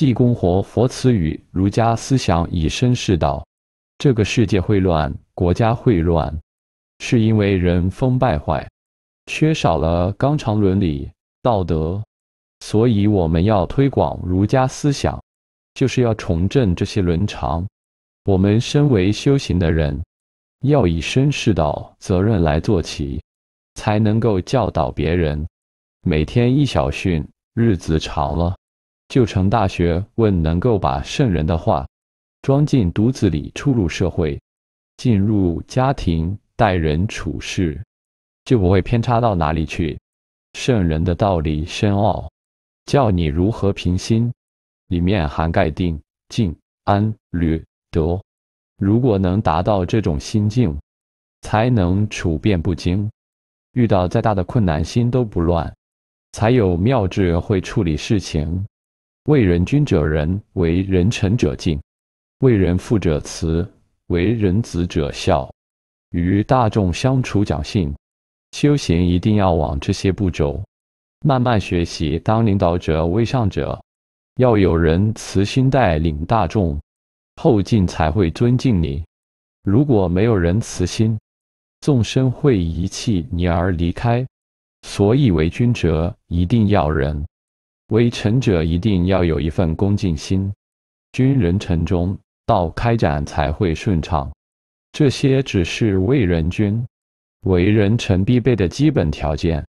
济公活佛词语：儒家思想以身试道，这个世界会乱，国家会乱，是因为人风败坏，缺少了纲常伦理道德。所以我们要推广儒家思想，就是要重振这些伦常。我们身为修行的人，要以身试道，责任来做起，才能够教导别人。每天一小训，日子长了。就成大学问，能够把圣人的话装进肚子里，出入社会，进入家庭，待人处事，就不会偏差到哪里去。圣人的道理深奥，教你如何平心，里面涵盖定、静、安、虑、德。如果能达到这种心境，才能处变不惊，遇到再大的困难，心都不乱，才有妙智会处理事情。为人君者仁，为人臣者敬，为人父者慈，为人子者孝。与大众相处讲信，修行一定要往这些步骤慢慢学习。当领导者、为上者，要有人慈心带领大众，后进才会尊敬你。如果没有人慈心，众生会遗弃你而离开。所以为君者一定要仁。为臣者一定要有一份恭敬心，君人臣忠，道开展才会顺畅。这些只是为人君、为人臣必备的基本条件。